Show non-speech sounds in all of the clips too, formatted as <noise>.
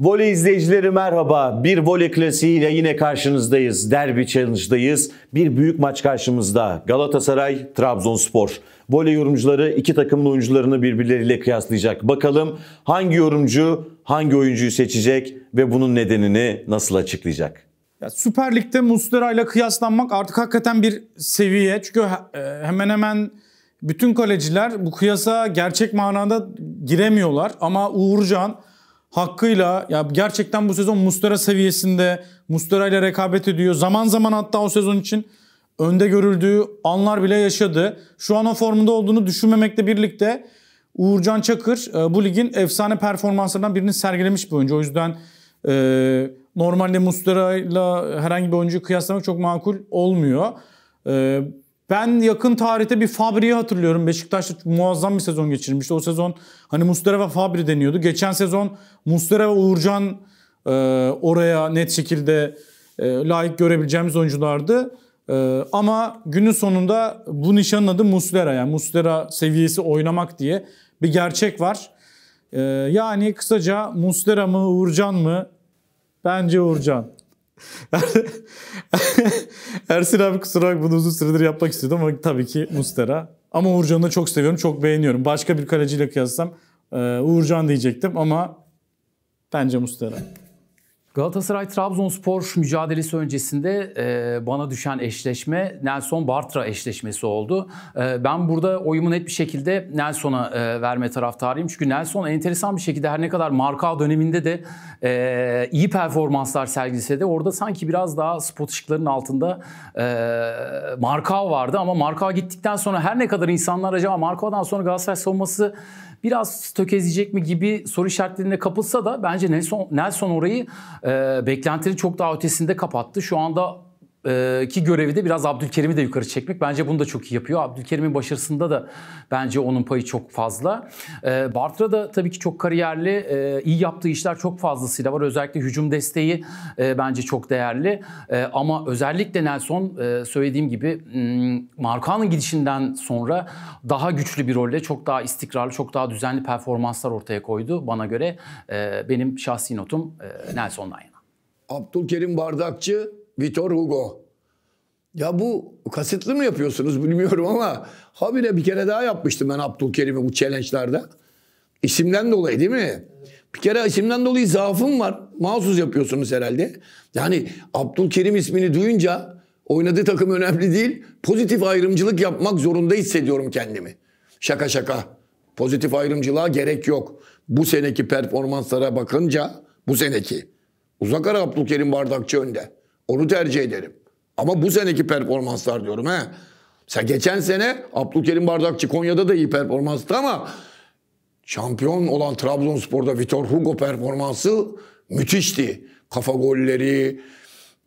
Voley izleyicileri merhaba. Bir voley klasiğiyle yine karşınızdayız. Derbi challenge'dayız. Bir büyük maç karşımızda. Galatasaray, Trabzonspor. Voley yorumcuları iki takımın oyuncularını birbirleriyle kıyaslayacak. Bakalım hangi yorumcu hangi oyuncuyu seçecek ve bunun nedenini nasıl açıklayacak? Ya Süper Lig'de Muslera ile kıyaslanmak artık hakikaten bir seviye. Çünkü e, hemen hemen bütün kaleciler bu kıyasa gerçek manada giremiyorlar. Ama Uğurcan hakkıyla ya gerçekten bu sezon Mustara seviyesinde Mustara ile rekabet ediyor. Zaman zaman hatta o sezon için önde görüldüğü anlar bile yaşadı. Şu an o formunda olduğunu düşünmemekle birlikte Uğurcan Çakır e, bu ligin efsane performanslarından birini sergilemiş bir oyuncu. O yüzden e, normalde Mustara ile herhangi bir oyuncuyu kıyaslamak çok makul olmuyor. E, ben yakın tarihte bir Fabri'yi hatırlıyorum. Beşiktaş'ta muazzam bir sezon geçirmişti. O sezon hani Mustafa Fabri deniyordu. Geçen sezon Mustafa Uğurcan e, oraya net şekilde e, layık görebileceğimiz oyunculardı. E, ama günün sonunda bu nişanın adı Muslera. Yani Muslera seviyesi oynamak diye bir gerçek var. E, yani kısaca Muslera mı Uğurcan mı? Bence Uğurcan. <laughs> Ersin abi kusura bak bunu uzun süredir yapmak istiyordum ama tabii ki Mustera. Ama Uğurcan'ı da çok seviyorum, çok beğeniyorum. Başka bir kaleciyle kıyaslasam e, Uğurcan diyecektim ama bence Mustera. Galatasaray-Trabzonspor mücadelesi öncesinde e, bana düşen eşleşme Nelson Bartra eşleşmesi oldu. E, ben burada oyumu net bir şekilde Nelson'a e, verme taraftarıyım. Çünkü Nelson enteresan bir şekilde her ne kadar marka döneminde de e, iyi performanslar sergilese de orada sanki biraz daha spot ışıklarının altında e, marka vardı. Ama marka gittikten sonra her ne kadar insanlar acaba markadan sonra Galatasaray savunması biraz tökezleyecek mi gibi soru işaretlerine kapılsa da bence Nelson, Nelson orayı e, e, beklentileri çok daha ötesinde kapattı. Şu anda ee, ki görevi de biraz Abdülkerim'i de yukarı çekmek. Bence bunu da çok iyi yapıyor. Abdülkerim'in başarısında da bence onun payı çok fazla. E, Bartra da tabii ki çok kariyerli. Ee, iyi yaptığı işler çok fazlasıyla var. Özellikle hücum desteği e, bence çok değerli. ama özellikle Nelson e, söylediğim gibi hmm, Markan'ın gidişinden sonra daha güçlü bir rolle çok daha istikrarlı, çok daha düzenli performanslar ortaya koydu. Bana göre benim şahsi notum e, Nelson'dan yana. Abdülkerim Bardakçı Victor Hugo. Ya bu kasıtlı mı yapıyorsunuz bilmiyorum ama habire bir kere daha yapmıştım ben Abdülkerim'i bu challenge'larda. İsimden dolayı değil mi? Bir kere isimden dolayı zaafım var. Mahsus yapıyorsunuz herhalde. Yani Abdülkerim ismini duyunca oynadığı takım önemli değil. Pozitif ayrımcılık yapmak zorunda hissediyorum kendimi. Şaka şaka. Pozitif ayrımcılığa gerek yok. Bu seneki performanslara bakınca bu seneki. Uzak ara Abdülkerim Bardakçı önde. Onu tercih ederim. Ama bu seneki performanslar diyorum he. Sen geçen sene Abdülkerim Bardakçı Konya'da da iyi performanstı ama şampiyon olan Trabzonspor'da Vitor Hugo performansı müthişti. Kafa golleri,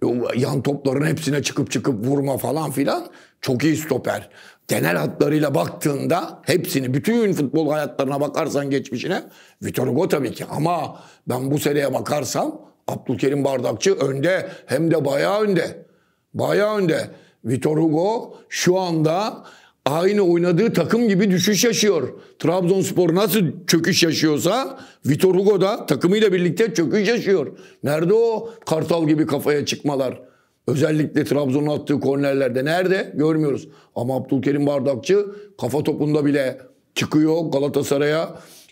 e, yan topların hepsine çıkıp çıkıp vurma falan filan çok iyi stoper. Genel hatlarıyla baktığında hepsini bütün futbol hayatlarına bakarsan geçmişine Vitor Hugo tabii ki ama ben bu seneye bakarsam Abdülkerim Bardakçı önde hem de bayağı önde. Bayağı önde. Vitor Hugo şu anda aynı oynadığı takım gibi düşüş yaşıyor. Trabzonspor nasıl çöküş yaşıyorsa Vitor Hugo da takımıyla birlikte çöküş yaşıyor. Nerede o kartal gibi kafaya çıkmalar? Özellikle Trabzon'un attığı kornerlerde nerede görmüyoruz. Ama Abdülkerim Bardakçı kafa topunda bile çıkıyor Galatasaray'a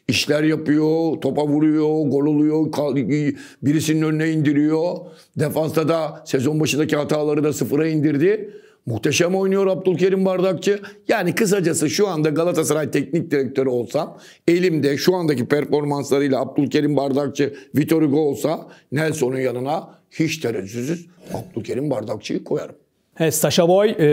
işler yapıyor, topa vuruyor, gol oluyor, birisinin önüne indiriyor. Defansta da sezon başındaki hataları da sıfıra indirdi. Muhteşem oynuyor Abdülkerim Bardakçı. Yani kısacası şu anda Galatasaray teknik direktörü olsam elimde şu andaki performanslarıyla Abdülkerim Bardakçı Vitor Hugo olsa Nelson'un yanına hiç tereddütsüz Abdülkerim Bardakçı'yı koyarım. Evet, Sasha Boy, e,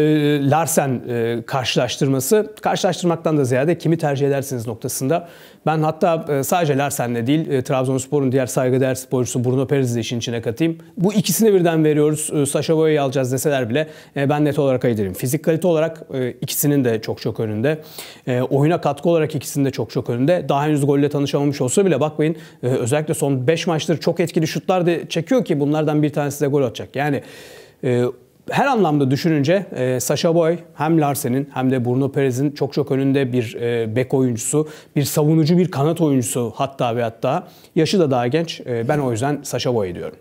Larsen e, karşılaştırması. Karşılaştırmaktan da ziyade kimi tercih edersiniz noktasında. Ben hatta e, sadece Larsen'le değil, e, Trabzonspor'un diğer saygıdeğer sporcusu Bruno Perez'i de işin içine katayım. Bu ikisini birden veriyoruz. E, Sasha Boy'u alacağız deseler bile e, ben net olarak ayırırım. Fizik kalite olarak e, ikisinin de çok çok önünde. E, oyuna katkı olarak ikisinin de çok çok önünde. Daha henüz golle tanışamamış olsa bile bakmayın e, özellikle son 5 maçtır çok etkili şutlar da çekiyor ki bunlardan bir tanesi de gol atacak. Yani e, her anlamda düşününce e, Sasha Boy hem Larsen'in hem de Bruno Perez'in çok çok önünde bir e, bek oyuncusu, bir savunucu, bir kanat oyuncusu hatta ve hatta. Yaşı da daha genç. E, ben o yüzden Sasha Boy diyorum.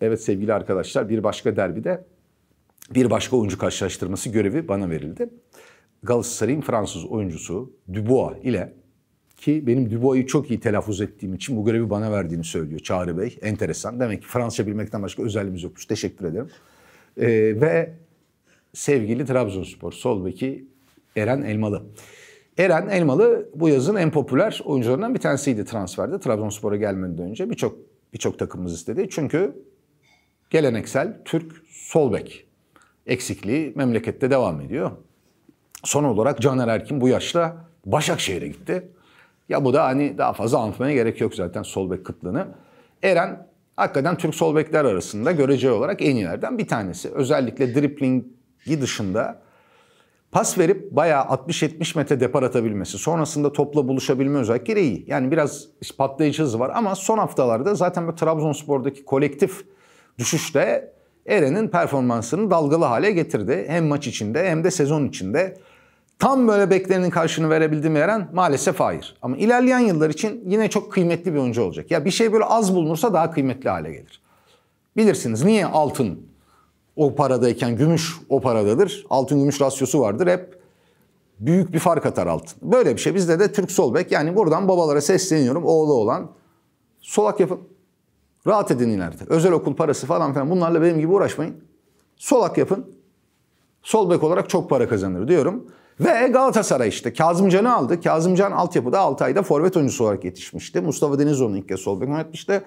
Evet sevgili arkadaşlar bir başka derbide bir başka oyuncu karşılaştırması görevi bana verildi. Galatasaray'ın Fransız oyuncusu Dubois ile ki benim Dubois'u çok iyi telaffuz ettiğim için bu görevi bana verdiğini söylüyor Çağrı Bey. Enteresan. Demek ki Fransızca bilmekten başka özelliğimiz yokmuş. Teşekkür ederim. E, ve sevgili Trabzonspor sol beki Eren Elmalı. Eren Elmalı bu yazın en popüler oyuncularından bir tanesiydi transferde. Trabzonspor'a gelmeden önce birçok birçok takımımız istedi. Çünkü geleneksel Türk sol bek eksikliği memlekette devam ediyor. Son olarak Caner Erkin bu yaşta Başakşehir'e gitti. Ya bu da hani daha fazla anlatmaya gerek yok zaten sol bek kıtlığını. Eren hakikaten Türk sol bekler arasında görece olarak en iyilerden bir tanesi. Özellikle driplingi dışında pas verip bayağı 60-70 metre depar atabilmesi, sonrasında topla buluşabilme özellikleri iyi. Yani biraz patlayıcı hızı var ama son haftalarda zaten bu Trabzonspor'daki kolektif düşüşte Eren'in performansını dalgalı hale getirdi. Hem maç içinde hem de sezon içinde. Tam böyle beklenenin karşını verebildi mi Eren? Maalesef hayır. Ama ilerleyen yıllar için yine çok kıymetli bir oyuncu olacak. Ya bir şey böyle az bulunursa daha kıymetli hale gelir. Bilirsiniz niye altın o paradayken gümüş o paradadır. Altın gümüş rasyosu vardır. Hep büyük bir fark atar altın. Böyle bir şey. Bizde de Türk solbek. Yani buradan babalara sesleniyorum. Oğlu olan solak yapın. Rahat edin ileride. Özel okul parası falan filan bunlarla benim gibi uğraşmayın. Solak yapın. solbek olarak çok para kazanır diyorum. Ve Galatasaray işte Kazımcan'ı aldı. Kazımcan altyapıda 6 ayda forvet oyuncusu olarak yetişmişti. Mustafa Denizoğlu'nu ilk kez sol bek oynatmıştı.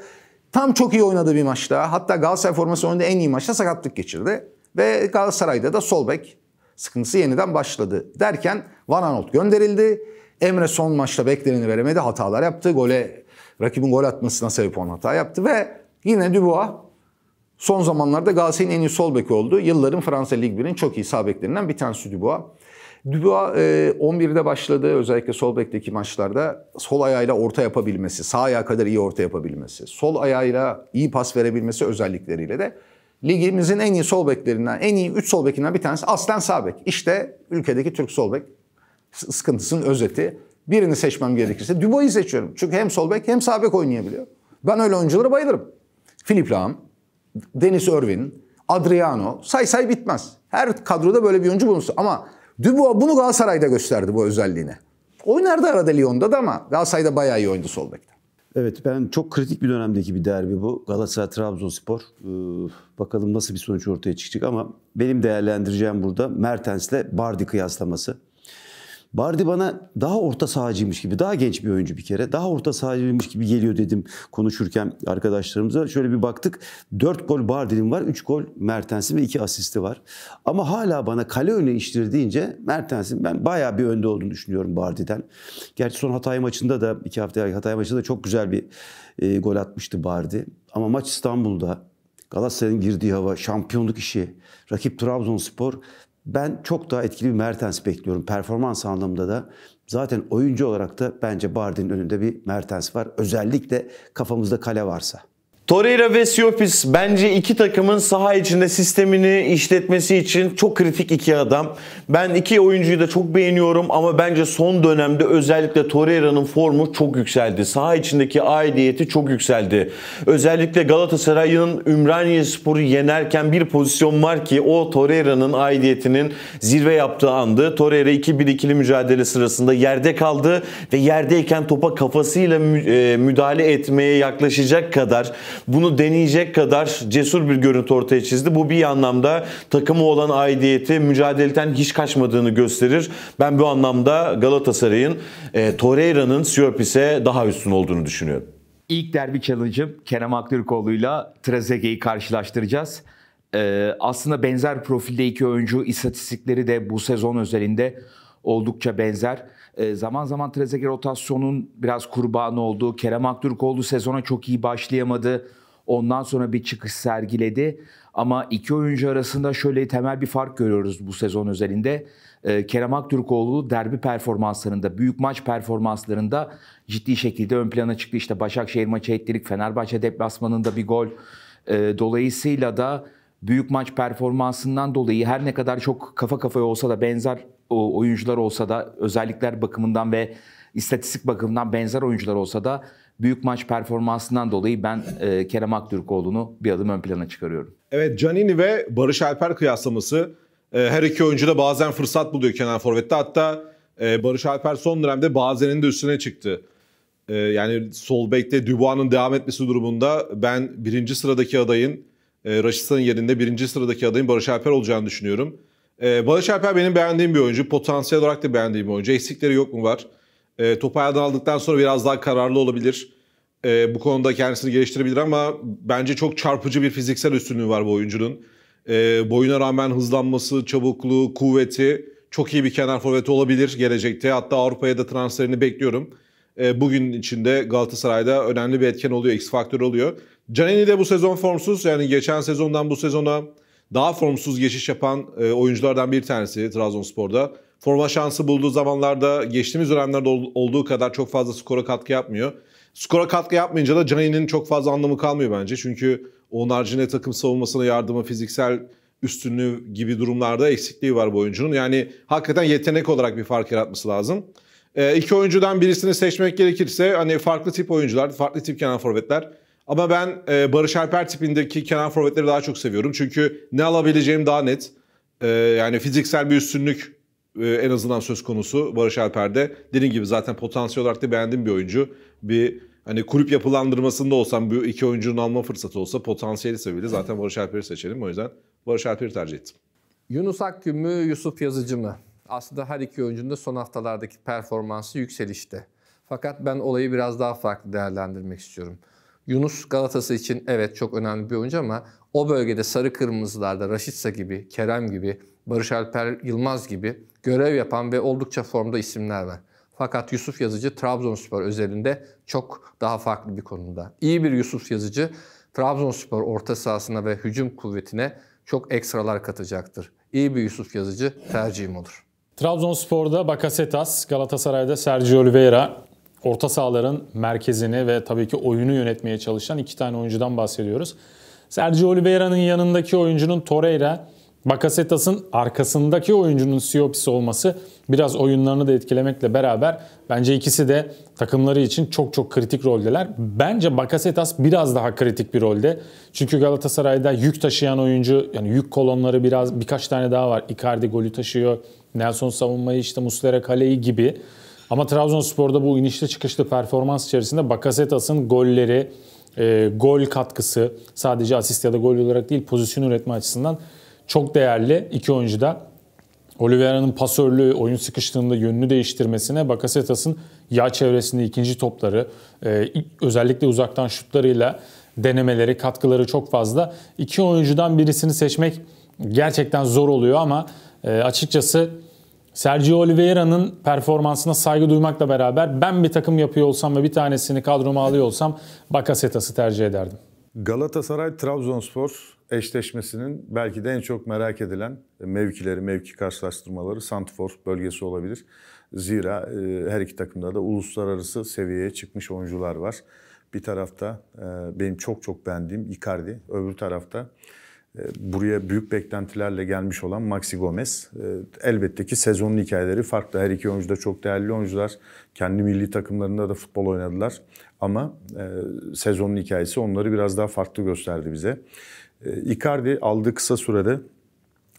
Tam çok iyi oynadığı bir maçta. Hatta Galatasaray forması oynadığı en iyi maçta sakatlık geçirdi. Ve Galatasaray'da da sol bek sıkıntısı yeniden başladı. Derken Van Aanholt gönderildi. Emre son maçta beklerini veremedi. Hatalar yaptı. Gole rakibin gol atmasına sebep olan hata yaptı ve yine Dubois son zamanlarda Galatasaray'ın en iyi sol bek oldu. Yılların Fransa Lig 1'in çok iyi sağ beklerinden bir tanesi Dubois. Dubois e, 11'de başladığı özellikle sol bekteki maçlarda sol ayağıyla orta yapabilmesi, sağ ayağa kadar iyi orta yapabilmesi, sol ayağıyla iyi pas verebilmesi özellikleriyle de ligimizin en iyi sol beklerinden, en iyi 3 sol bekinden bir tanesi aslen sağ bek. İşte ülkedeki Türk sol bek sıkıntısının özeti. Birini seçmem gerekirse Dubois'u seçiyorum. Çünkü hem sol bek hem sağ bek oynayabiliyor. Ben öyle oyunculara bayılırım. Filip Lahm, Deniz Irwin, Adriano say say bitmez. Her kadroda böyle bir oyuncu bulunsun. Ama Dubois bunu Galatasaray'da gösterdi bu özelliğini. Oynardı arada Lyon'da da ama Galatasaray'da bayağı iyi oynadı sol bekte. Evet ben çok kritik bir dönemdeki bir derbi bu. Galatasaray Trabzonspor. Ee, bakalım nasıl bir sonuç ortaya çıkacak ama benim değerlendireceğim burada Mertens'le Bardi kıyaslaması. Bardi bana daha orta sahacıymış gibi, daha genç bir oyuncu bir kere. Daha orta sahacıymış gibi geliyor dedim konuşurken arkadaşlarımıza. Şöyle bir baktık. 4 gol Bardi'nin var, 3 gol Mertens'in ve 2 asisti var. Ama hala bana kale önüne iştirdiğince Mertens'in ben bayağı bir önde olduğunu düşünüyorum Bardi'den. Gerçi son Hatay maçında da, 2 hafta evvel Hatay maçında da çok güzel bir e, gol atmıştı Bardi. Ama maç İstanbul'da. Galatasaray'ın girdiği hava, şampiyonluk işi, rakip Trabzonspor ben çok daha etkili bir Mertens bekliyorum. Performans anlamında da zaten oyuncu olarak da bence Bardi'nin önünde bir Mertens var. Özellikle kafamızda kale varsa. Torreira ve Siopis bence iki takımın saha içinde sistemini işletmesi için çok kritik iki adam. Ben iki oyuncuyu da çok beğeniyorum ama bence son dönemde özellikle Torreira'nın formu çok yükseldi. Saha içindeki aidiyeti çok yükseldi. Özellikle Galatasaray'ın Ümraniye Spor'u yenerken bir pozisyon var ki o Torreira'nın aidiyetinin zirve yaptığı andı. Torreira 2-1 ikili mücadele sırasında yerde kaldı ve yerdeyken topa kafasıyla e, müdahale etmeye yaklaşacak kadar bunu deneyecek kadar cesur bir görüntü ortaya çizdi. Bu bir anlamda takımı olan aidiyeti mücadeleden hiç kaçmadığını gösterir. Ben bu anlamda Galatasaray'ın e, Torreira'nın Siyopis'e daha üstün olduğunu düşünüyorum. İlk derbi challenge'ım Kerem Aktürkoğlu'yla Trezeguet'i karşılaştıracağız. Ee, aslında benzer profilde iki oyuncu istatistikleri de bu sezon özelinde oldukça benzer. E, zaman zaman Trezeguet rotasyonun biraz kurbanı oldu Kerem Aktürkoğlu sezona çok iyi başlayamadı. Ondan sonra bir çıkış sergiledi. Ama iki oyuncu arasında şöyle temel bir fark görüyoruz bu sezon özelinde. Ee, Kerem Aktürkoğlu derbi performanslarında, büyük maç performanslarında ciddi şekilde ön plana çıktı. İşte Başakşehir maçı ettirik, Fenerbahçe deplasmanında bir gol. Ee, dolayısıyla da büyük maç performansından dolayı her ne kadar çok kafa kafaya olsa da benzer o oyuncular olsa da özellikler bakımından ve istatistik bakımından benzer oyuncular olsa da büyük maç performansından dolayı ben e, Kerem Aktürkoğlu'nu bir adım ön plana çıkarıyorum. Evet Canini ve Barış Alper kıyaslaması e, her iki oyuncu da bazen fırsat buluyor kenar forvette. Hatta e, Barış Alper son dönemde bazenin de üstüne çıktı. E, yani sol bekte Dubois'ın devam etmesi durumunda ben birinci sıradaki adayın e, Raşit'in yerinde birinci sıradaki adayın Barış Alper olacağını düşünüyorum. Ee, Barış Alper benim beğendiğim bir oyuncu. Potansiyel olarak da beğendiğim bir oyuncu. Eksikleri yok mu var? Ee, topu ayağından aldıktan sonra biraz daha kararlı olabilir. Ee, bu konuda kendisini geliştirebilir ama bence çok çarpıcı bir fiziksel üstünlüğü var bu oyuncunun. Ee, boyuna rağmen hızlanması, çabukluğu, kuvveti çok iyi bir kenar forveti olabilir gelecekte. Hatta Avrupa'ya da transferini bekliyorum. E, bugün içinde Galatasaray'da önemli bir etken oluyor, X faktör oluyor. Canini de bu sezon formsuz. Yani geçen sezondan bu sezona daha formsuz geçiş yapan e, oyunculardan bir tanesi Trabzonspor'da. Forma şansı bulduğu zamanlarda geçtiğimiz dönemlerde olduğu kadar çok fazla skora katkı yapmıyor. Skora katkı yapmayınca da Cani'nin çok fazla anlamı kalmıyor bence. Çünkü onun haricinde takım savunmasına yardımı, fiziksel üstünlüğü gibi durumlarda eksikliği var bu oyuncunun. Yani hakikaten yetenek olarak bir fark yaratması lazım. E, iki oyuncudan birisini seçmek gerekirse hani farklı tip oyuncular, farklı tip kenar forvetler ama ben e, Barış Alper tipindeki kenar forvetleri daha çok seviyorum. Çünkü ne alabileceğim daha net. E, yani fiziksel bir üstünlük e, en azından söz konusu Barış Alper'de. Dediğim gibi zaten potansiyel olarak da beğendiğim bir oyuncu. Bir hani kulüp yapılandırmasında olsam bu iki oyuncunun alma fırsatı olsa potansiyeli sebebiyle zaten Barış Alper'i seçelim. O yüzden Barış Alper'i tercih ettim. Yunus Akgün mü, Yusuf Yazıcı mı? Aslında her iki oyuncunun da son haftalardaki performansı yükselişte. Fakat ben olayı biraz daha farklı değerlendirmek istiyorum. Yunus Galatasaray için evet çok önemli bir oyuncu ama o bölgede sarı kırmızılarda Raşitsa gibi, Kerem gibi, Barış Alper Yılmaz gibi görev yapan ve oldukça formda isimler var. Fakat Yusuf Yazıcı Trabzonspor özelinde çok daha farklı bir konumda. İyi bir Yusuf Yazıcı Trabzonspor orta sahasına ve hücum kuvvetine çok ekstralar katacaktır. İyi bir Yusuf Yazıcı tercihim olur. Trabzonspor'da Bakasetas, Galatasaray'da Sergio Oliveira, orta sahaların merkezini ve tabii ki oyunu yönetmeye çalışan iki tane oyuncudan bahsediyoruz. Sergio Oliveira'nın yanındaki oyuncunun Torreira, Bakasetas'ın arkasındaki oyuncunun Siopis olması biraz oyunlarını da etkilemekle beraber bence ikisi de takımları için çok çok kritik roldeler. Bence Bakasetas biraz daha kritik bir rolde. Çünkü Galatasaray'da yük taşıyan oyuncu yani yük kolonları biraz birkaç tane daha var. Icardi golü taşıyor. Nelson savunmayı işte Muslera kaleyi gibi. Ama Trabzonspor'da bu inişli çıkışlı performans içerisinde Bakasetas'ın golleri, e, gol katkısı sadece asist ya da gol olarak değil pozisyon üretme açısından çok değerli iki oyuncu da. Oliveira'nın pasörlüğü, oyun sıkıştığında yönünü değiştirmesine Bakasetas'ın yağ çevresinde ikinci topları, e, özellikle uzaktan şutlarıyla denemeleri, katkıları çok fazla. İki oyuncudan birisini seçmek gerçekten zor oluyor ama e, açıkçası Sergio Oliveira'nın performansına saygı duymakla beraber ben bir takım yapıyor olsam ve bir tanesini kadroma alıyor olsam Bakasetas'ı tercih ederdim. Galatasaray-Trabzonspor eşleşmesinin belki de en çok merak edilen mevkileri, mevki karşılaştırmaları Santfor bölgesi olabilir. Zira e, her iki takımda da uluslararası seviyeye çıkmış oyuncular var. Bir tarafta e, benim çok çok beğendiğim Icardi, öbür tarafta e, buraya büyük beklentilerle gelmiş olan Maxi Gomez. E, elbette ki sezonun hikayeleri farklı. Her iki oyuncu da çok değerli oyuncular. Kendi milli takımlarında da futbol oynadılar. Ama e, sezonun hikayesi onları biraz daha farklı gösterdi bize. Icardi aldığı kısa sürede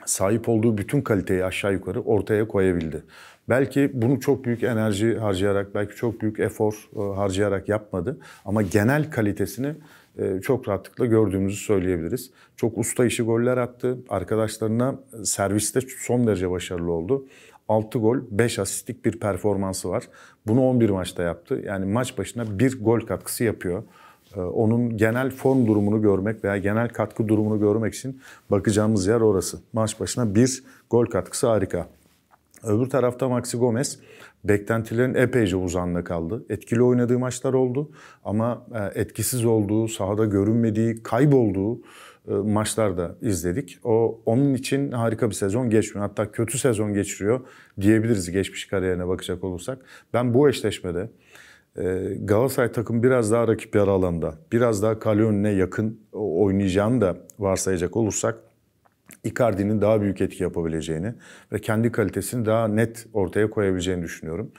sahip olduğu bütün kaliteyi aşağı yukarı ortaya koyabildi. Belki bunu çok büyük enerji harcayarak, belki çok büyük efor harcayarak yapmadı ama genel kalitesini e, çok rahatlıkla gördüğümüzü söyleyebiliriz. Çok usta işi goller attı. Arkadaşlarına e, serviste son derece başarılı oldu. 6 gol, 5 asistlik bir performansı var. Bunu 11 maçta yaptı. Yani maç başına bir gol katkısı yapıyor. E, onun genel form durumunu görmek veya genel katkı durumunu görmek için bakacağımız yer orası. Maç başına bir gol katkısı harika. Öbür tarafta Maxi Gomez beklentilerin epeyce uzağında kaldı. Etkili oynadığı maçlar oldu ama e, etkisiz olduğu, sahada görünmediği, kaybolduğu e, maçlar da izledik. O onun için harika bir sezon geçmiyor. Hatta kötü sezon geçiriyor diyebiliriz geçmiş kariyerine bakacak olursak. Ben bu eşleşmede e, Galatasaray takım biraz daha rakip yarı alanda, biraz daha kale önüne yakın oynayacağını da varsayacak olursak Icardi'nin daha büyük etki yapabileceğini ve kendi kalitesini daha net ortaya koyabileceğini düşünüyorum.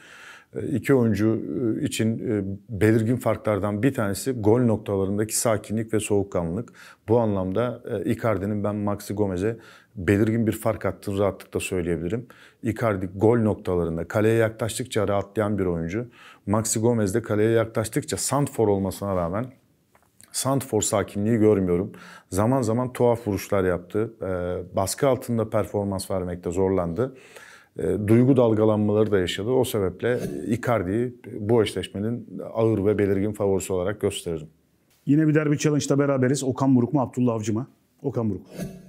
E, iki oyuncu e, için e, belirgin farklardan bir tanesi gol noktalarındaki sakinlik ve soğukkanlılık. Bu anlamda Icardi'nin ben Maxi Gomez'e belirgin bir fark attığını rahatlıkla söyleyebilirim. Icardi gol noktalarında kaleye yaklaştıkça rahatlayan bir oyuncu. Maxi Gomez de kaleye yaklaştıkça santfor olmasına rağmen Santfor sakinliği görmüyorum. Zaman zaman tuhaf vuruşlar yaptı. E, baskı altında performans vermekte zorlandı. Ee, duygu dalgalanmaları da yaşadı. O sebeple e, Icardi'yi bu eşleşmenin ağır ve belirgin favorisi olarak gösteririm. Yine bir derbi challenge'da beraberiz. Okan Buruk mu, Abdullah Avcı mı? Okan Buruk.